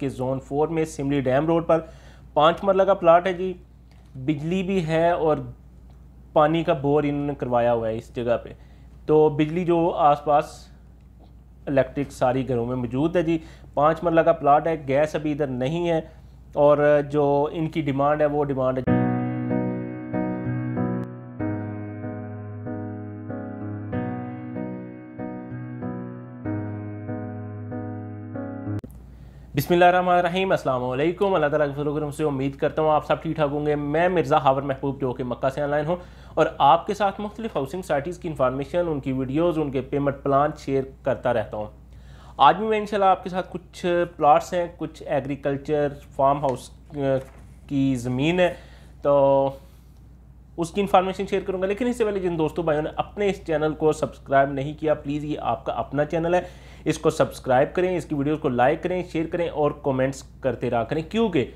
के zone four में सिमली dam road पर पाँच मरला का प्लाट है जी बिजली भी है और पानी का बोर इन्होंने करवाया हुआ है इस जगह पे तो बिजली जो आसपास इलेक्ट्रिक सारी घरों में मौजूद है जी पाँच मरला का प्लाट है गैस अभी इधर नहीं है और जो इनकी डिमांड है वो डिमांड है बिसमीम अल्लाम अल्लाह से उम्मीद करता हूँ आप सब ठीक ठाक होंगे मैं मिर्ज़ा हावर महबूब जो कि मक्का से ऑनलाइन हूँ और आपके साथ मुख्तलिफ हाउसिंग सोसाइटीज़ की इन्फॉर्मेशन उनकी वीडियोज़ उनके पेमेंट प्लान शेयर करता रहता हूँ आज भी मैं इंशाल्लाह आपके साथ कुछ प्लाट्स हैं कुछ एग्रीकल्चर फार्म हाउस की ज़मीन है तो उसकी इन्फॉर्मेशन शेयर करूंगा लेकिन इससे पहले जिन दोस्तों भाइयों ने अपने इस चैनल को सब्सक्राइब नहीं किया प्लीज़ ये आपका अपना चैनल है इसको सब्सक्राइब करें इसकी वीडियोस को लाइक करें शेयर करें और कमेंट्स करते रहा करें क्योंकि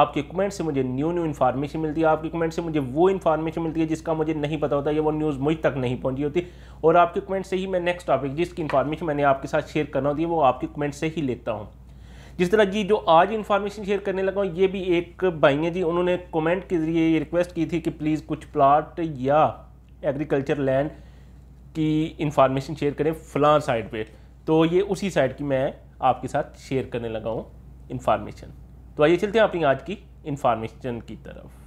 आपके कमेंट से मुझे न्यू न्यू इन्फॉर्मेशन मिलती है आपके कमेंट से मुझे वो इन्फॉर्मेशन मिलती है जिसका मुझे नहीं पता होता या वो न्यूज़ मुझ तक नहीं पहुँची होती और आपके कमेंट से ही मैं नेक्स्ट टॉपिक जिसकी इन्फॉर्मेशन मैंने आपके साथ शेयर करना होती है वो आपके कमेंट से ही लेता हूँ जिस तरह की जो आज इन्फॉर्मेशन शेयर करने लगा हूँ ये भी एक भाई हैं जी उन्होंने कमेंट के ज़रिए ये रिक्वेस्ट की थी कि प्लीज़ कुछ प्लाट या एग्रीकल्चर लैंड की इन्फॉर्मेशन शेयर करें फ़लां साइड पे तो ये उसी साइड की मैं आपके साथ शेयर करने लगा हूँ इन्फॉर्मेशन तो आइए चलते हैं अपनी आज की इन्फॉर्मेशन की तरफ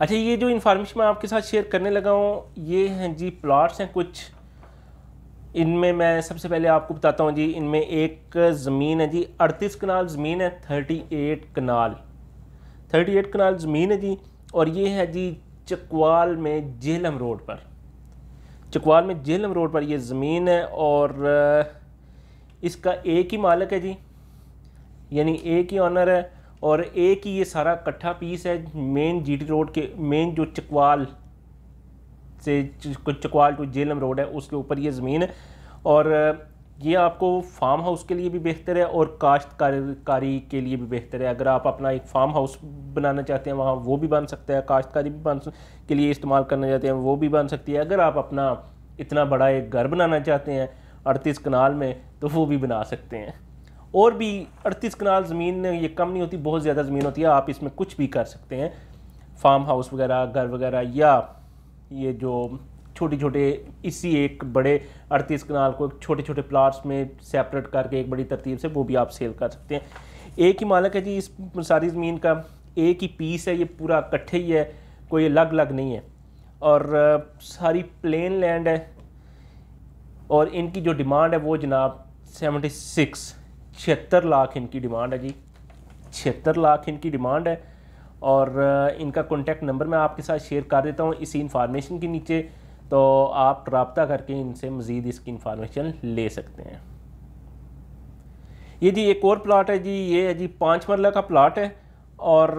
अच्छा ये जो इन्फॉर्मेशन मैं आपके साथ शेयर करने लगा हूँ ये हैं जी प्लाट्स हैं कुछ इनमें मैं सबसे पहले आपको बताता हूँ जी इनमें एक ज़मीन है जी अड़तीस कनाल ज़मीन है थर्टी एट कनाल थर्टी एट कनाल ज़मीन है जी और ये है जी चकवाल में जेहलम रोड पर चकवाल में जेहलम रोड पर ये ज़मीन है और इसका एक ही मालिक है जी यानी एक ही ऑनर है और एक ही ये सारा इकट्ठा पीस है मेन जीटी रोड के मेन जो चकवाल से चकवाल टू जेलम रोड है उसके ऊपर ये ज़मीन है और ये आपको फार्म हाउस के लिए भी बेहतर है और काश्तकारी के लिए भी बेहतर है अगर आप अपना एक फार्म हाउस बनाना चाहते हैं वहाँ वो भी बन सकता है काश्तकारी भी बन के लिए इस्तेमाल करना चाहते हैं वो भी बन सकती है अगर आप अपना इतना बड़ा एक घर बनाना चाहते हैं अड़तीस कनाल में तो वो भी बना सकते हैं और भी अड़तीस कनाल ज़मीन ये कम नहीं होती बहुत ज़्यादा ज़मीन होती है आप इसमें कुछ भी कर सकते हैं फार्म हाउस वगैरह घर वगैरह या ये जो छोटे छोटे इसी एक बड़े अड़तीस कनाल को छोटे छोटे प्लाट्स में सेपरेट करके एक बड़ी तरतीब से वो भी आप सेल कर सकते हैं एक ही मालक है जी इस सारी ज़मीन का एक ही पीस है ये पूरा इकट्ठे ही है कोई अलग अलग नहीं है और सारी प्लेन लैंड है और इनकी जो डिमांड है वो जनाब सेवेंटी सिक्स छिहत्तर लाख इनकी डिमांड है जी छिहत्तर लाख इनकी डिमांड है और इनका कॉन्टैक्ट नंबर मैं आपके साथ शेयर कर देता हूँ इसी इन्फॉर्मेशन के नीचे तो आप रबता करके इनसे मज़ीद इसकी इन्फॉर्मेशन ले सकते हैं ये जी एक और प्लाट है जी ये है जी पाँच मरला का प्लाट है और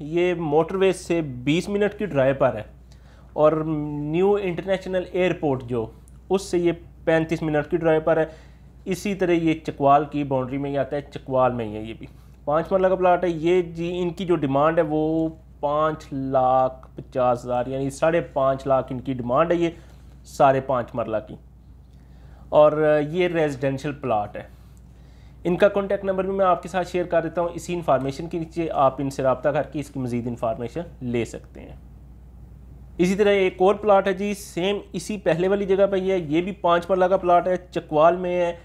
ये मोटरवे से बीस मिनट की ड्राइव पर है और न्यू इंटरनेशनल एयरपोर्ट जो उससे ये पैंतीस मिनट की ड्राइव पर है इसी तरह ये चकवाल की बाउंड्री में ही आता है चकवाल में ही है ये भी पाँच मरला का प्लाट है ये जी इनकी जो डिमांड है वो पाँच लाख पचास हज़ार यानी साढ़े पाँच लाख इनकी डिमांड है ये साढ़े पाँच मरला की और ये रेजिडेंशल प्लाट है इनका कॉन्टैक्ट नंबर भी मैं आपके साथ शेयर कर देता हूँ इसी इन्फॉर्मेशन के नीचे आप इनसे रबता करके इसकी मज़ीद इन्फॉर्मेशन ले सकते हैं इसी तरह एक और प्लाट है जी सेम इसी पहले वाली जगह पर ही है ये भी पाँच मरला का प्लाट है चकवाल में है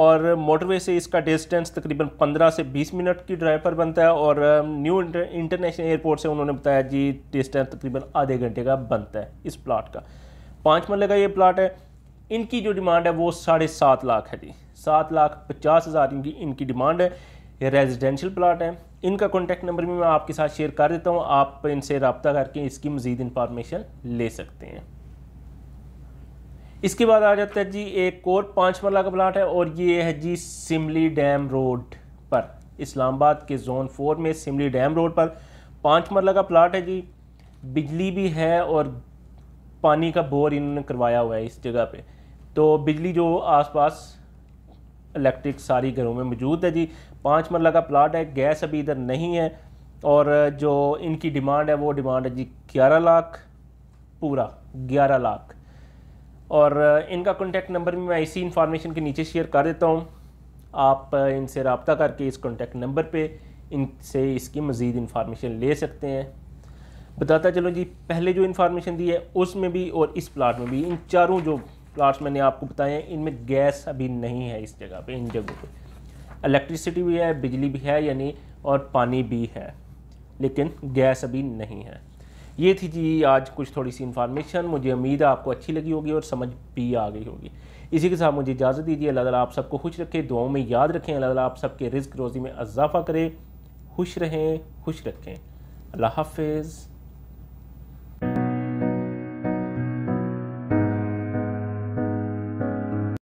और मोटरवे से इसका डिस्टेंस तकरीबन 15 से 20 मिनट की ड्राइव पर बनता है और न्यू इंटरनेशनल एयरपोर्ट से उन्होंने बताया जी डिस्टेंस तकरीबन आधे घंटे का बनता है इस प्लाट का पाँच मरल का ये प्लाट है इनकी जो डिमांड है वो साढ़े सात लाख है जी सात लाख पचास हज़ार इनकी इनकी डिमांड है रेजिडेंशियल प्लाट है इनका कॉन्टैक्ट नंबर भी मैं आपके साथ शेयर कर देता हूँ आप इनसे रबता करके इसकी मज़ीद इन्फॉर्मेशन ले सकते हैं इसके बाद आ जाता है जी एक और पाँच मरला का प्लाट है और ये है जी सिमली डैम रोड पर इस्लामाबाद के जोन फोर में सिमली डैम रोड पर पाँच मरला का प्लाट है जी बिजली भी है और पानी का बोर इन्होंने करवाया हुआ है इस जगह पे तो बिजली जो आसपास इलेक्ट्रिक सारी घरों में मौजूद है जी पाँच मरला का प्लाट है गैस अभी इधर नहीं है और जो इनकी डिमांड है वो डिमांड है जी ग्यारह लाख पूरा ग्यारह लाख और इनका कॉन्टैक्ट नंबर भी मैं इसी इन्फॉर्मेशन के नीचे शेयर कर देता हूँ आप इनसे रबता करके इस कॉन्टैक्ट नंबर पर इनसे इसकी मज़ीद इन्फॉर्मेशन ले सकते हैं बताता चलो जी पहले जो इन्फॉर्मेशन दी है उसमें भी और इस प्लाट में भी इन चारों जो प्लाट्स मैंने आपको बताए हैं इनमें गैस अभी नहीं है इस जगह पे इन जगहों पे इलेक्ट्रिसिटी भी है बिजली भी है यानी और पानी भी है लेकिन गैस अभी नहीं है ये थी जी आज कुछ थोड़ी सी इन्फॉर्मेशन मुझे उम्मीद है आपको अच्छी लगी होगी और समझ भी आ गई होगी इसी के साथ मुझे इजाज़त दीजिए अल्लाह ताला आप सबको खुश रखे दुआओं में याद रखें अल्लाह ताला आप सबके रिस्क रोज़ी में इजाफ़ा करें खुश रहें खुश रखें अल्लाह हाफिज़